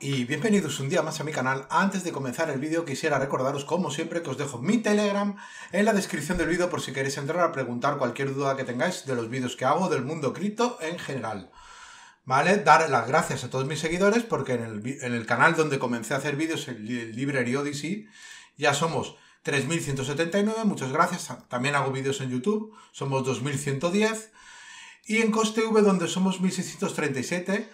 y bienvenidos un día más a mi canal. Antes de comenzar el vídeo quisiera recordaros como siempre que os dejo mi Telegram en la descripción del vídeo por si queréis entrar a preguntar cualquier duda que tengáis de los vídeos que hago del mundo cripto en general. ¿Vale? Dar las gracias a todos mis seguidores porque en el, canal donde comencé a hacer vídeos, el, el Library Odyssey, ya somos 3.179, muchas gracias. También hago vídeos en YouTube, somos 2.110 y en Coste V donde somos 1.637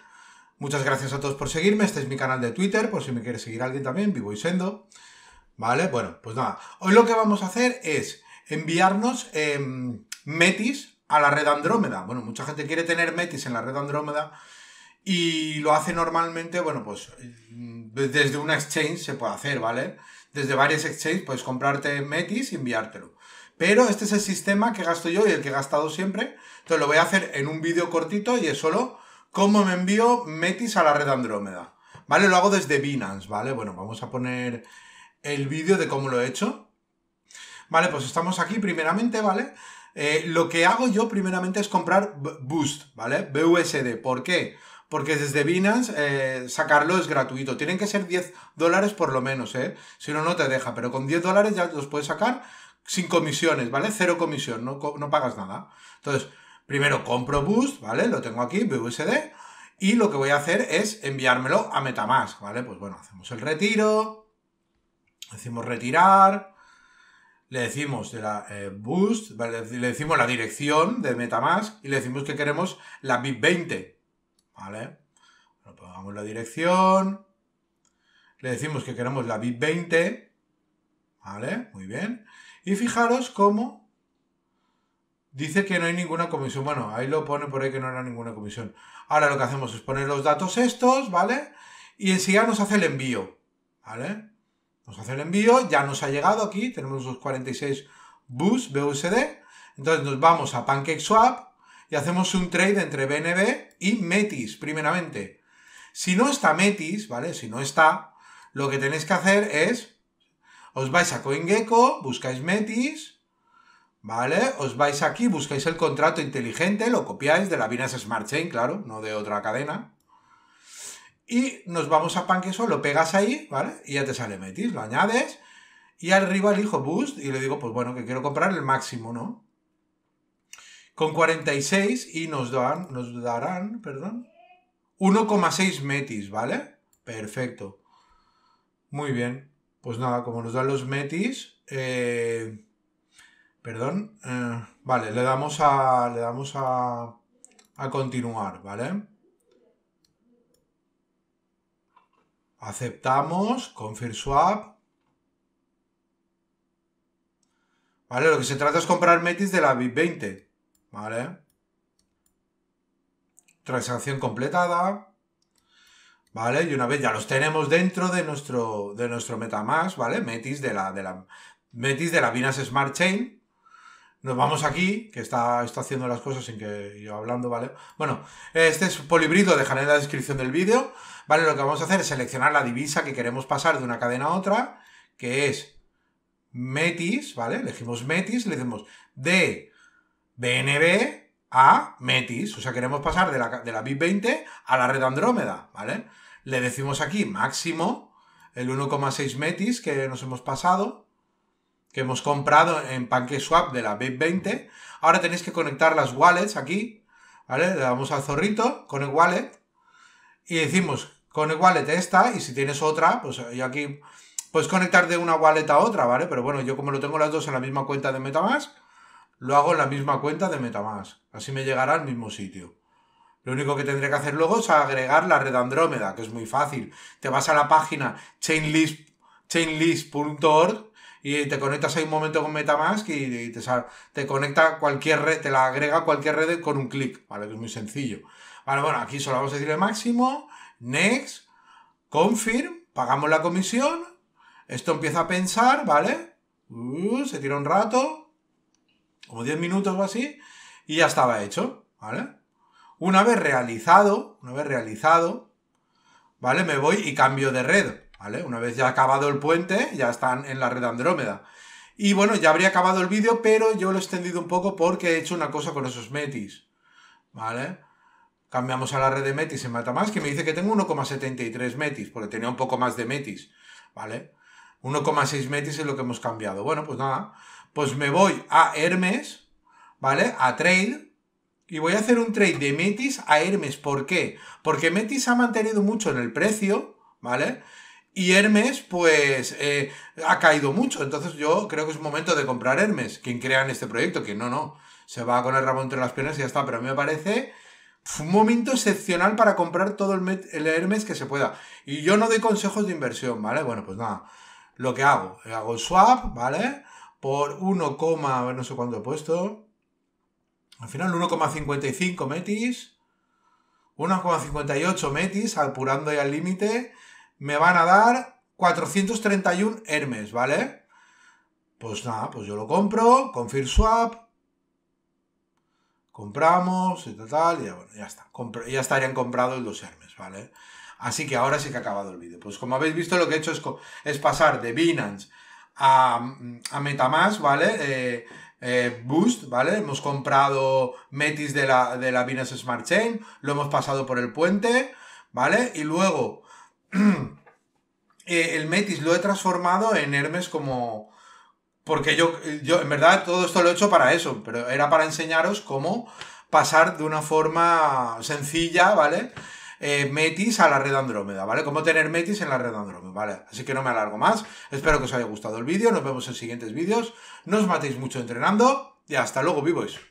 Muchas gracias a todos por seguirme. Este es mi canal de Twitter, por si me quiere seguir alguien también, vivo y sendo. ¿Vale? Bueno, pues nada. Hoy lo que vamos a hacer es enviarnos em, Metis a la red Andrómeda. Bueno, mucha gente quiere tener Metis en la red Andrómeda y lo hace normalmente, bueno, pues mm, desde una exchange se puede hacer, ¿vale? Desde varias exchanges puedes comprarte Metis y enviártelo. Pero este es el sistema que gasto yo y el que he gastado siempre. Entonces lo voy a hacer en un vídeo cortito y es solo ¿Cómo me envío Metis a la red Andrómeda? ¿Vale? Lo hago desde Binance, ¿vale? Bueno, vamos a poner el vídeo de cómo lo he hecho. Vale, pues estamos aquí primeramente, ¿vale? Eh, lo que hago yo primeramente es comprar Boost, ¿vale? BUSD. ¿Por qué? Porque desde Binance eh, sacarlo es gratuito. Tienen que ser 10 dólares por lo menos, ¿eh? Si no, no te deja. Pero con 10 dólares ya los puedes sacar sin comisiones, ¿vale? Cero comisión, no, no pagas nada. Entonces, Primero compro Boost, ¿vale? Lo tengo aquí, BUSD, y lo que voy a hacer es enviármelo a Metamask, ¿vale? Pues bueno, hacemos el retiro, decimos retirar, le decimos de la eh, Boost, le decimos la dirección de Metamask y le decimos que queremos la BIP20, ¿vale? Le pongamos pues la dirección, le decimos que queremos la BIP20, ¿vale? Muy bien. Y fijaros cómo Dice que no hay ninguna comisión. Bueno, ahí lo pone por ahí que no era ninguna comisión. Ahora lo que hacemos es poner los datos estos, ¿vale? Y enseguida nos hace el envío, ¿vale? Nos hace el envío, ya nos ha llegado aquí, tenemos los 46 BUS, BUSD. Entonces nos vamos a PancakeSwap y hacemos un trade entre BNB y Metis, primeramente. Si no está Metis, ¿vale? Si no está, lo que tenéis que hacer es, os vais a CoinGecko, buscáis Metis, ¿Vale? Os vais aquí, buscáis el contrato inteligente, lo copiáis de la Binance Smart Chain, claro, no de otra cadena. Y nos vamos a Panqueso, lo pegas ahí, ¿vale? Y ya te sale Metis, lo añades. Y arriba elijo Boost y le digo, pues bueno, que quiero comprar el máximo, ¿no? Con 46 y nos, dan, nos darán, perdón, 1,6 metis, ¿vale? Perfecto. Muy bien. Pues nada, como nos dan los metis, eh, Perdón. Eh, vale, le damos a. Le damos a. A continuar, ¿vale? Aceptamos. Confirm swap. Vale, lo que se trata es comprar Metis de la B 20. Vale. Transacción completada. Vale, y una vez ya los tenemos dentro de nuestro, de nuestro MetaMask, ¿vale? Metis de la, de la, Metis de la Binance Smart Chain. Nos vamos aquí, que está, está haciendo las cosas sin que yo hablando, ¿vale? Bueno, este es Polibrido, dejaré en la descripción del vídeo, ¿vale? Lo que vamos a hacer es seleccionar la divisa que queremos pasar de una cadena a otra, que es Metis, ¿vale? Elegimos Metis, le decimos de BNB a Metis, o sea, queremos pasar de la, de la BIP20 a la red Andrómeda, ¿vale? Le decimos aquí máximo, el 1,6 Metis que nos hemos pasado, que hemos comprado en PancakeSwap de la BIP20. Ahora tenéis que conectar las wallets aquí, ¿vale? Le damos al zorrito, con el wallet, y decimos, con el wallet esta, y si tienes otra, pues yo aquí puedes conectar de una wallet a otra, ¿vale? Pero bueno, yo como lo tengo las dos en la misma cuenta de Metamask, lo hago en la misma cuenta de Metamask. Así me llegará al mismo sitio. Lo único que tendré que hacer luego es agregar la red Andrómeda, que es muy fácil. Te vas a la página chainlist.org y te conectas ahí un momento con Metamask y ah, te, conecta cualquier red, te la agrega cualquier red con un clic, ¿vale? Que es muy sencillo. Vale, bueno, aquí solo vamos a decir el máximo, next, confirm, pagamos la comisión, esto empieza a pensar, ¿vale? Uh, se tira un rato, como 10 minutos o así, y ya estaba hecho, ¿vale? Una vez realizado, una vez realizado, ¿vale? Me voy y cambio de red. ¿vale? Una vez ya acabado el puente, ya están en la red Andrómeda. Y bueno, ya habría acabado el vídeo, pero yo lo he extendido un poco porque he hecho una cosa con esos metis, ¿vale? Cambiamos a la red de metis en más que me dice que tengo 1,73 metis, porque tenía un poco más de metis, ¿vale? 1,6 metis es lo que hemos cambiado. Bueno, pues nada, pues me voy a Hermes, ¿vale? A Trade, y voy a hacer un trade de Metis a Hermes. ¿Por qué? Porque Metis ha mantenido mucho en el precio, ¿vale? Y Hermes, pues, eh, ha caído mucho. Entonces yo creo que es momento de comprar Hermes, quien crea en este proyecto, que no, no. Se va con el rabo entre las piernas y ya está. Pero a mí me parece un momento excepcional para comprar todo el, el Hermes que se pueda. Y yo no doy consejos de inversión, ¿vale? Bueno, pues nada. Lo que hago, eh, hago el swap, ¿vale? Por 1, a ver, no sé cuánto he puesto. Al final 1,55 metis. 1,58 metis, apurando ya al límite me van a dar 431 Hermes, ¿vale? Pues nada, pues yo lo compro, confirm swap, compramos y tal, y ya, bueno, ya está. ya estarían comprados los Hermes, ¿vale? Así que ahora sí que ha acabado el vídeo. Pues como habéis visto, lo que he hecho es, es pasar de Binance a, a Metamask, ¿vale? Eh, eh, Boost, ¿vale? Hemos comprado Metis de la, de la Binance Smart Chain, lo hemos pasado por el puente, ¿vale? Y luego Eh, el Metis lo he transformado en Hermes como... Porque yo, yo, en verdad, todo esto lo he hecho para eso, pero era para enseñaros cómo pasar de una forma sencilla, ¿vale? Eh, Metis a la red Andrómeda, ¿vale? Cómo tener Metis en la red Andrómeda, ¿vale? Así que no me alargo más. Espero que os haya gustado el vídeo. Nos vemos en siguientes vídeos. No os matéis mucho entrenando. Y hasta luego, vivois.